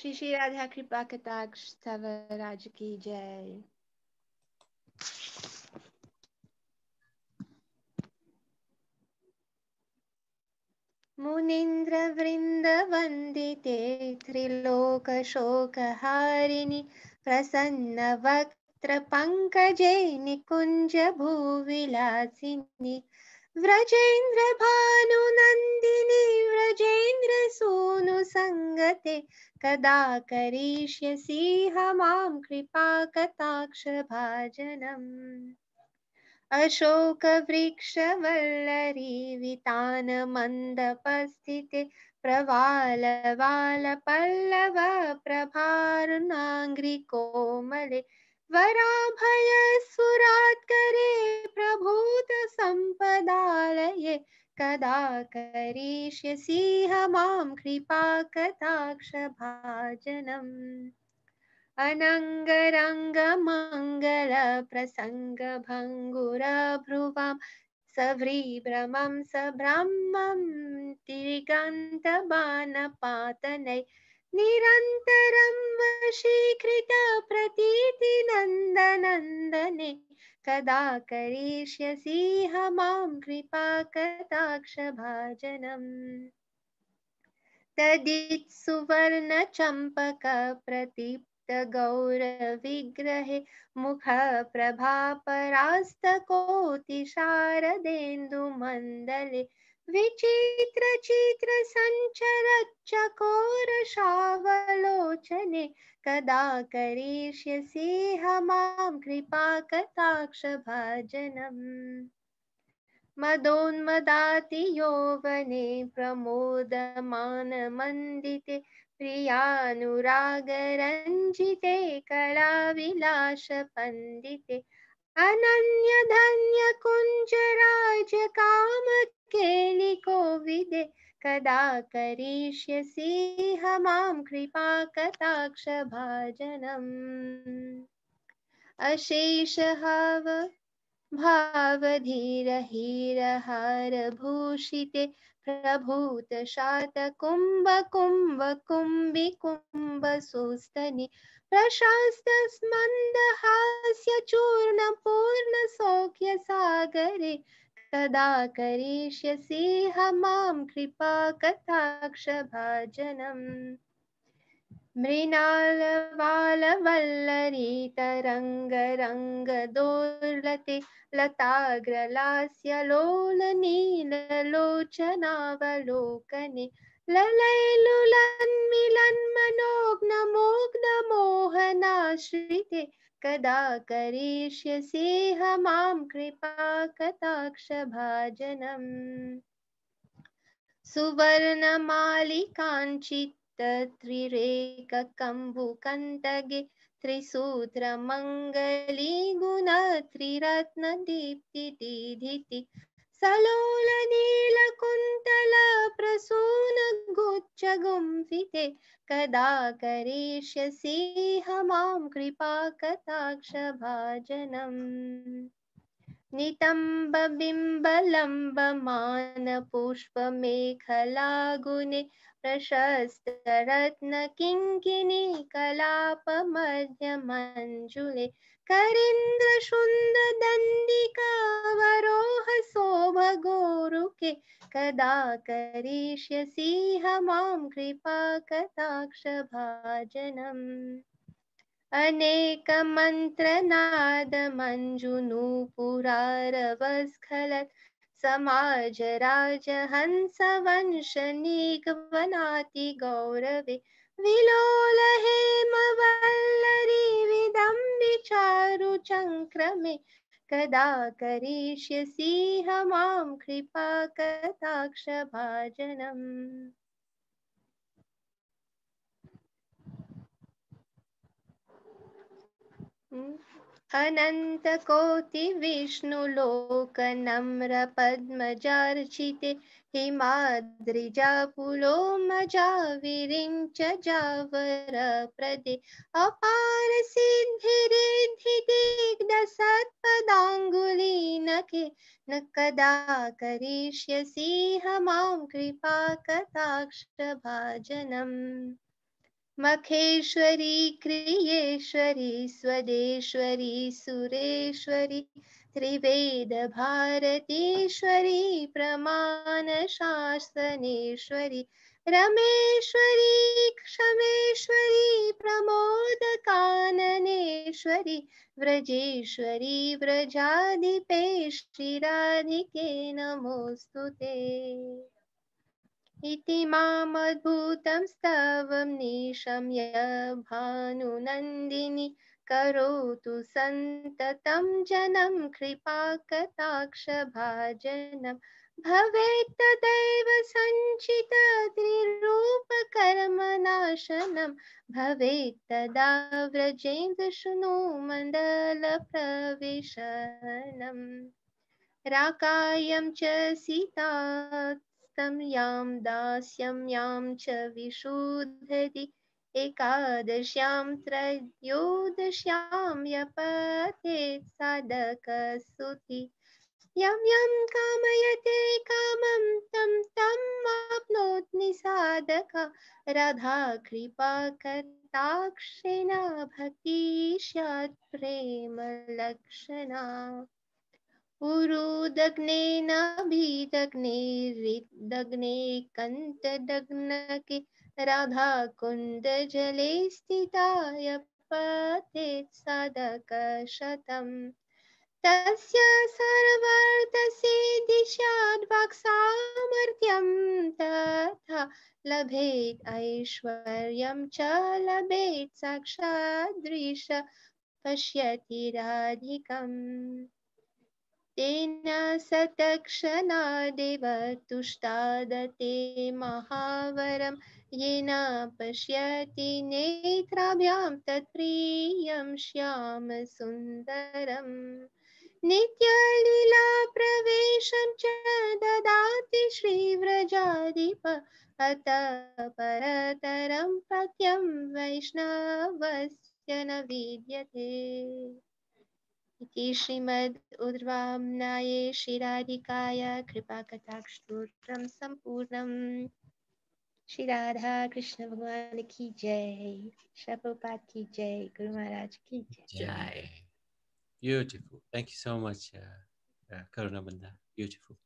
श्री श्री राधा कृपा कटाक्ष सव राज की जय मुनीन्द्र वृंद वंदिते त्रिलोक शोक हारिणि प्रसन्न वक्त्र पंकजे निकुंज भूविलासिनी व्रजेन्द्र भानु नंदिनी व्रजेन्द्र सोनु संगते कदा करिष्यसि हमाम कृपा कटाक्ष भाजनम अशोक वृक्ष वल्लरी वितान मंदपस्थिते प्रवाल वाल पल्लव प्रभार नांग्री कोमले वराभय सुरात करे प्रभूत स कदा करिष्यसिह मां कृपाकटाक्षभाजनम् अनङ्गरङ्गमङ्गलप्रसङ्गभङ्गुरभ्रुवां सभ्रीभ्रमं सब्रह्मं तिरिगन्तबाणपातनै निरन्तरं वशीकृतप्रतीतिनन्दनन्दने कदा करिष्यसिह मां कृपाकटाक्षभाजनम् शारदेन्दु मुखप्रभापरास्तकोतिशारदेन्दुमण्डले विचित्र चित्र शावलोचने कदा करिष्यसि हमां कृपाकटाक्षभाजनम् मदोन्मदाति यौवने प्रमोदमानमन्दिते प्रियानुरागरञ्जिते कलाविलासपण्डिते अनन्यधन्यकुञ्जराजकाम केलि कोविदे कदा करिष्यसि हमां कृपाकटाक्षभाजनम् अशेषहाव भावधीरहीरहारभूषिते प्रभूतशातकुम्भकुम्भकुम्बिकुम्भसुस्तनि प्रशास्तस्मन्दहास्य चू कदा करिष्यसि हमां रंग मृणालवालवल्लरीतरङ्गरङ्गदोर्लते लताग्रलास्य लोलनीललोचनावलोकने ललैलुलन्मिलन्मनोग्नमोग्नमोहनाश्रिते कदा करिष्यसि हमां कृपाकटाक्षभाजनम् सुवर्णमालिकाञ्चित्तत्रिरेककम्बुकन्तगे त्रिसूत्रमङ्गली गुणत्रिरत्नदीप्तिदिधिति सलोलनीलकुन्तलप्रसूनगुच्छगुम्फिते कदा करिष्यसि हमां कृपाकटाक्षभाजनम् नितम्बबिम्बलम्बमानपुष्पमेखलागुणे प्रशस्तरत्नकिङ्किनि कलापमध्यमञ्जुले करिन्द्रशुन्ददन्दिकावरोहसोभगोरुके कदा करिष्यसिह मां कृपाकटाक्षभाजनम् अनेकमन्त्रनादमञ्जुनूपुरारवस्खलत् समाज राज हंस वंश नीक बनाती गौरवे विलोल हेम वल्लरी विदम्बि चारु चंक्र में कदा करिष्यसि माम कृपा कथाक्ष भाजनम् Mm-hmm. अनंत कोटि विष्णु लोक नम्र अनन्तकोटिविष्णुलोकनम्रपद्मजार्चिते हिमाद्रिजापुलो मजाविरिञ्च जावरप्रदे अपारसिद्धिरिद्धिदिग्धसत्पदाङ्गुलीनके न कदा करिष्यसि कृपा मां भाजनम मखेश्वरी क्रियेश्वरी स्वदेश्वरी सुरेश्वरी त्रिवेदभारतीश्वरी प्रमाणशासनेश्वरी रमेश्वरी क्षमेश्वरी प्रमोदकाननेश्वरी व्रजेश्वरी व्रजाधिपे श्रीराधिके नमोऽस्तु ते इति मामद्भुतं स्तवं निशम्य भानुनन्दिनी करोतु सन्ततं जनं कृपाकटाक्षभाजनं भवेत्तदैव सञ्चितत्रिरूपकर्मनाशनं भवेत्तदा व्रजेन्द्रशृणु मण्डलप्रविशनम् राकायं च सीता हस्तं यां दास्यं यां च विशुद्धति एकादश्यां त्रयोदश्यां यपते साधकस्तुति यं यं कामयते कामं तं तं वाप्नोति साधका राधा कृपा कृपाकटाक्षेण भक्तिश्यात् प्रेमलक्षणा उरुदग्ने के हृदग्ने कन्तदग्नके राधाकुन्दजले स्थिताय पतेत् साधकशतम् तस्य सर्वार्थस्य दिशाद्वाक्सामर्थ्यं तथा लभेत् ऐश्वर्यं च लभेत् साक्षादृश पश्यति राधिकम् तेन सतक्षणादेव तुष्टादते महावरं येन पश्यति नेत्राभ्यां तत्प्रियं श्यामसुन्दरम् नित्यलीलाप्रवेशं च ददाति श्रीव्रजाधिप अत परतरं प्रत्यं वैष्णवस्य न विद्यते इति श्रीमद् उद्र्वाम्नाये श्रीराधिकाय कृपाकटाक्षस्तोत्रं सम्पूर्णम् श्री राधा कृष्ण भगवान की जय शपोपात की जय गुरु महाराज की जय Beautiful. Thank you so much, uh, uh, Karuna Banda. Beautiful.